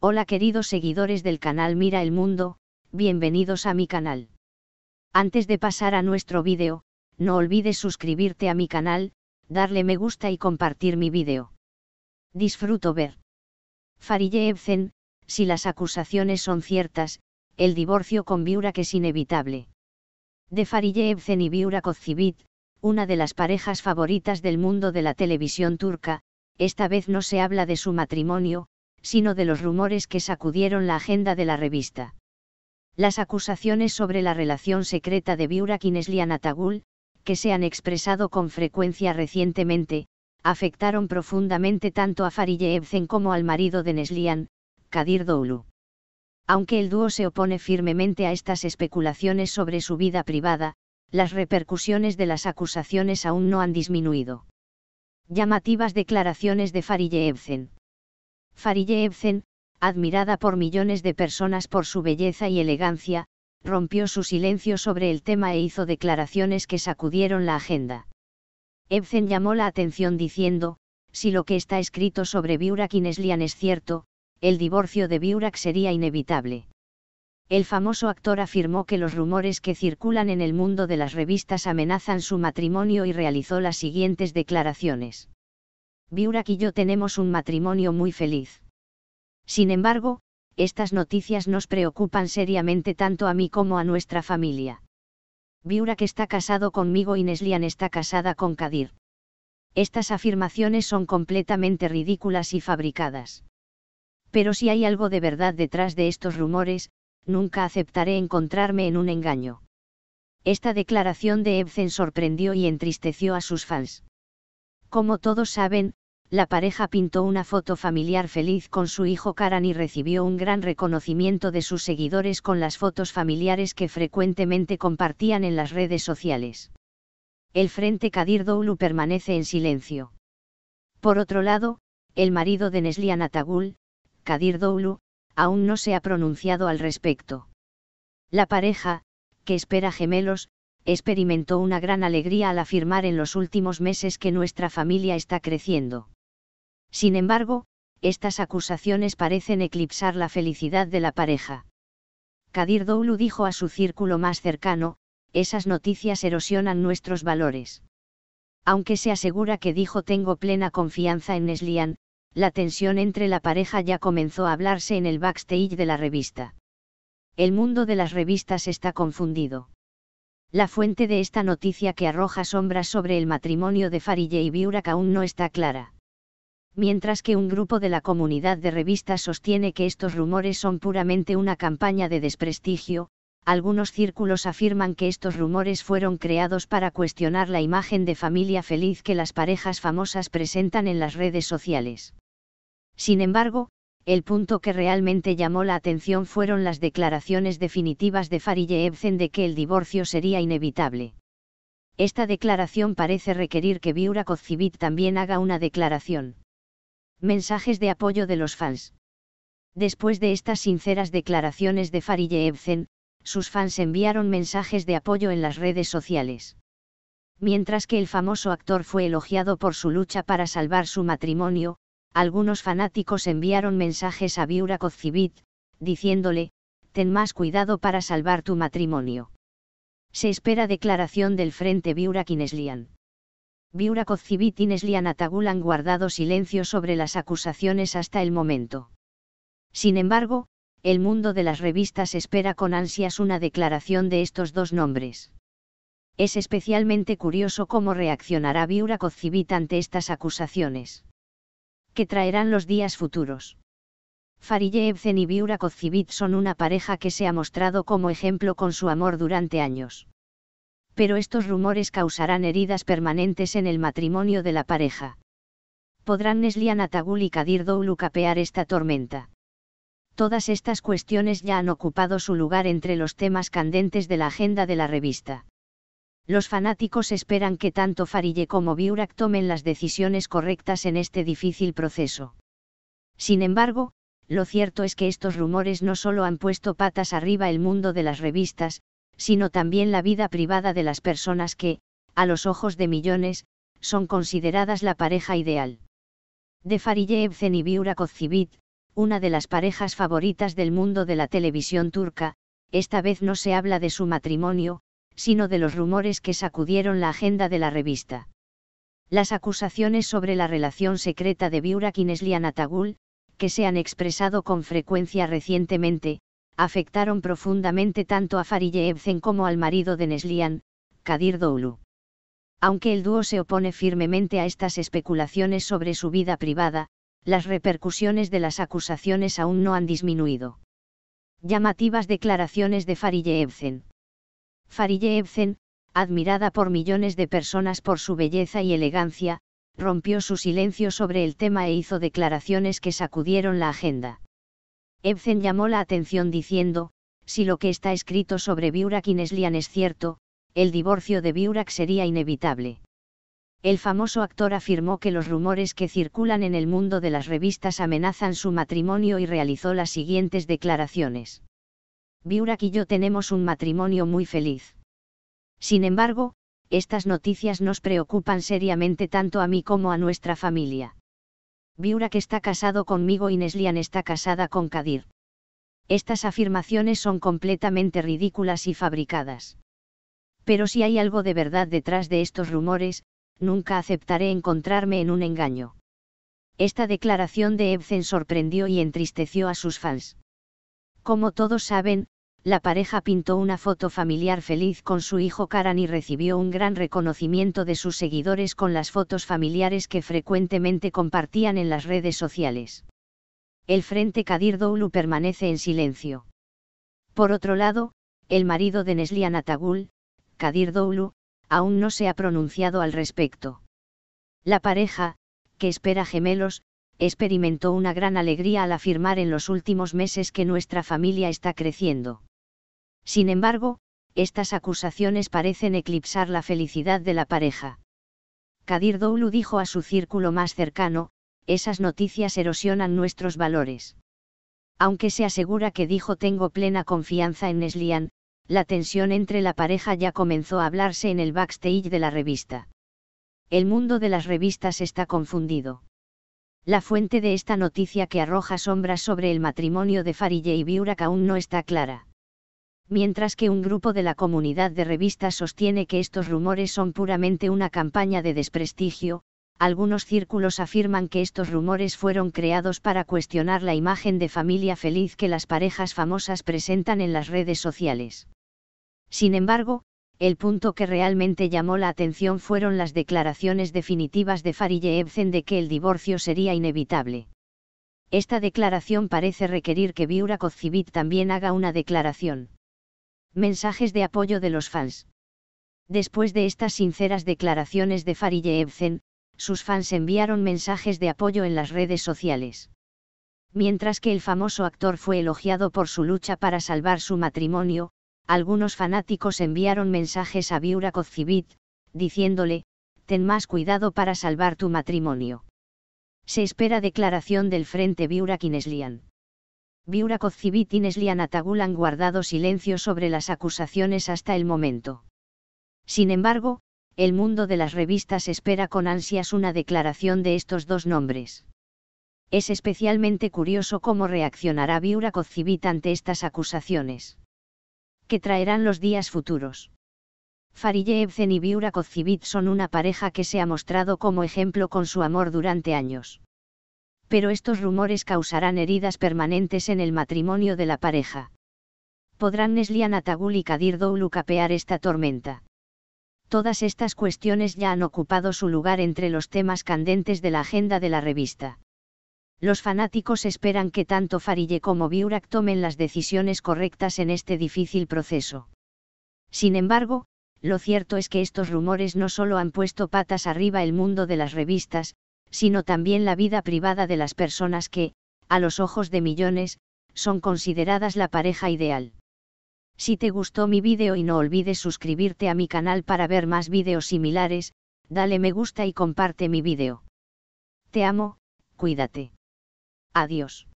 Hola queridos seguidores del canal Mira el Mundo, bienvenidos a mi canal. Antes de pasar a nuestro vídeo, no olvides suscribirte a mi canal, darle me gusta y compartir mi vídeo. Disfruto ver. Farille si las acusaciones son ciertas, el divorcio con que es inevitable. De Farille y Biurak Kocivit, una de las parejas favoritas del mundo de la televisión turca, esta vez no se habla de su matrimonio, sino de los rumores que sacudieron la agenda de la revista. Las acusaciones sobre la relación secreta de Biurak y Neslian que se han expresado con frecuencia recientemente, afectaron profundamente tanto a Farille como al marido de Neslian, Kadir Doulu. Aunque el dúo se opone firmemente a estas especulaciones sobre su vida privada, las repercusiones de las acusaciones aún no han disminuido. Llamativas declaraciones de Farille Farille Ebsen, admirada por millones de personas por su belleza y elegancia, rompió su silencio sobre el tema e hizo declaraciones que sacudieron la agenda. Ebsen llamó la atención diciendo, si lo que está escrito sobre Biurak y es cierto, el divorcio de Biurak sería inevitable. El famoso actor afirmó que los rumores que circulan en el mundo de las revistas amenazan su matrimonio y realizó las siguientes declaraciones. Biurak y yo tenemos un matrimonio muy feliz. Sin embargo, estas noticias nos preocupan seriamente tanto a mí como a nuestra familia. Biurak está casado conmigo y Neslian está casada con Kadir. Estas afirmaciones son completamente ridículas y fabricadas. Pero si hay algo de verdad detrás de estos rumores, nunca aceptaré encontrarme en un engaño. Esta declaración de Ebsen sorprendió y entristeció a sus fans. Como todos saben, la pareja pintó una foto familiar feliz con su hijo Karan y recibió un gran reconocimiento de sus seguidores con las fotos familiares que frecuentemente compartían en las redes sociales. El frente Kadir Doulu permanece en silencio. Por otro lado, el marido de Neslian Atagul, Kadir Doulu, aún no se ha pronunciado al respecto. La pareja, que espera gemelos, experimentó una gran alegría al afirmar en los últimos meses que nuestra familia está creciendo. Sin embargo, estas acusaciones parecen eclipsar la felicidad de la pareja. Kadir Doulu dijo a su círculo más cercano, esas noticias erosionan nuestros valores. Aunque se asegura que dijo tengo plena confianza en Neslian, la tensión entre la pareja ya comenzó a hablarse en el backstage de la revista. El mundo de las revistas está confundido. La fuente de esta noticia que arroja sombras sobre el matrimonio de Farille y Biurak aún no está clara mientras que un grupo de la comunidad de revistas sostiene que estos rumores son puramente una campaña de desprestigio, algunos círculos afirman que estos rumores fueron creados para cuestionar la imagen de familia feliz que las parejas famosas presentan en las redes sociales. Sin embargo, el punto que realmente llamó la atención fueron las declaraciones definitivas de Farille Ebsen de que el divorcio sería inevitable. Esta declaración parece requerir que Biura Kozcivit también haga una declaración mensajes de apoyo de los fans. Después de estas sinceras declaraciones de Farille sus fans enviaron mensajes de apoyo en las redes sociales. Mientras que el famoso actor fue elogiado por su lucha para salvar su matrimonio, algunos fanáticos enviaron mensajes a Viura Kozcivit, diciéndole, ten más cuidado para salvar tu matrimonio. Se espera declaración del Frente Viura Kineslian. Viura y nesliana Atagul han guardado silencio sobre las acusaciones hasta el momento. Sin embargo, el mundo de las revistas espera con ansias una declaración de estos dos nombres. Es especialmente curioso cómo reaccionará Viura Cozcivit ante estas acusaciones. Que traerán los días futuros. Farijevzen y Viura Cozcivit son una pareja que se ha mostrado como ejemplo con su amor durante años pero estos rumores causarán heridas permanentes en el matrimonio de la pareja. ¿Podrán Neslian Atagul y Kadir Doulu capear esta tormenta? Todas estas cuestiones ya han ocupado su lugar entre los temas candentes de la agenda de la revista. Los fanáticos esperan que tanto Farille como Biurak tomen las decisiones correctas en este difícil proceso. Sin embargo, lo cierto es que estos rumores no solo han puesto patas arriba el mundo de las revistas, sino también la vida privada de las personas que, a los ojos de millones, son consideradas la pareja ideal. De Fariyevzen y Biura una de las parejas favoritas del mundo de la televisión turca, esta vez no se habla de su matrimonio, sino de los rumores que sacudieron la agenda de la revista. Las acusaciones sobre la relación secreta de Biura Kineslian Atagul, que se han expresado con frecuencia recientemente, afectaron profundamente tanto a Farille como al marido de Neslian, Kadir Doulu. Aunque el dúo se opone firmemente a estas especulaciones sobre su vida privada, las repercusiones de las acusaciones aún no han disminuido. Llamativas declaraciones de Farille Farijebzen, admirada por millones de personas por su belleza y elegancia, rompió su silencio sobre el tema e hizo declaraciones que sacudieron la agenda. Ebsen llamó la atención diciendo, si lo que está escrito sobre Biurak y Neslian es cierto, el divorcio de Biurak sería inevitable. El famoso actor afirmó que los rumores que circulan en el mundo de las revistas amenazan su matrimonio y realizó las siguientes declaraciones. Biurak y yo tenemos un matrimonio muy feliz. Sin embargo, estas noticias nos preocupan seriamente tanto a mí como a nuestra familia que está casado conmigo y Neslian está casada con Kadir. Estas afirmaciones son completamente ridículas y fabricadas. Pero si hay algo de verdad detrás de estos rumores, nunca aceptaré encontrarme en un engaño. Esta declaración de Ebsen sorprendió y entristeció a sus fans. Como todos saben, la pareja pintó una foto familiar feliz con su hijo Karan y recibió un gran reconocimiento de sus seguidores con las fotos familiares que frecuentemente compartían en las redes sociales. El frente Kadir Doulu permanece en silencio. Por otro lado, el marido de Neslian Atagul, Kadir Doulu, aún no se ha pronunciado al respecto. La pareja, que espera gemelos, experimentó una gran alegría al afirmar en los últimos meses que nuestra familia está creciendo. Sin embargo, estas acusaciones parecen eclipsar la felicidad de la pareja. Kadir Doulu dijo a su círculo más cercano, esas noticias erosionan nuestros valores. Aunque se asegura que dijo tengo plena confianza en Neslian, la tensión entre la pareja ya comenzó a hablarse en el backstage de la revista. El mundo de las revistas está confundido. La fuente de esta noticia que arroja sombras sobre el matrimonio de Farille y Biurak aún no está clara mientras que un grupo de la comunidad de revistas sostiene que estos rumores son puramente una campaña de desprestigio, algunos círculos afirman que estos rumores fueron creados para cuestionar la imagen de familia feliz que las parejas famosas presentan en las redes sociales. Sin embargo, el punto que realmente llamó la atención fueron las declaraciones definitivas de Farille Ebsen de que el divorcio sería inevitable. Esta declaración parece requerir que Viura Kozcivit también haga una declaración mensajes de apoyo de los fans. Después de estas sinceras declaraciones de Farille Ebsen, sus fans enviaron mensajes de apoyo en las redes sociales. Mientras que el famoso actor fue elogiado por su lucha para salvar su matrimonio, algunos fanáticos enviaron mensajes a Viura Kozcivit, diciéndole, ten más cuidado para salvar tu matrimonio. Se espera declaración del Frente Viura Kineslian. Viura nesliana Atagul han guardado silencio sobre las acusaciones hasta el momento. Sin embargo, el mundo de las revistas espera con ansias una declaración de estos dos nombres. Es especialmente curioso cómo reaccionará Viura Civit ante estas acusaciones. ¿Qué traerán los días futuros. Farille y Viura son una pareja que se ha mostrado como ejemplo con su amor durante años pero estos rumores causarán heridas permanentes en el matrimonio de la pareja. ¿Podrán Neslian Atagul y Kadir Doulu capear esta tormenta? Todas estas cuestiones ya han ocupado su lugar entre los temas candentes de la agenda de la revista. Los fanáticos esperan que tanto Farille como Biurak tomen las decisiones correctas en este difícil proceso. Sin embargo, lo cierto es que estos rumores no solo han puesto patas arriba el mundo de las revistas, sino también la vida privada de las personas que, a los ojos de millones, son consideradas la pareja ideal. Si te gustó mi vídeo y no olvides suscribirte a mi canal para ver más vídeos similares, dale me gusta y comparte mi vídeo. Te amo, cuídate. Adiós.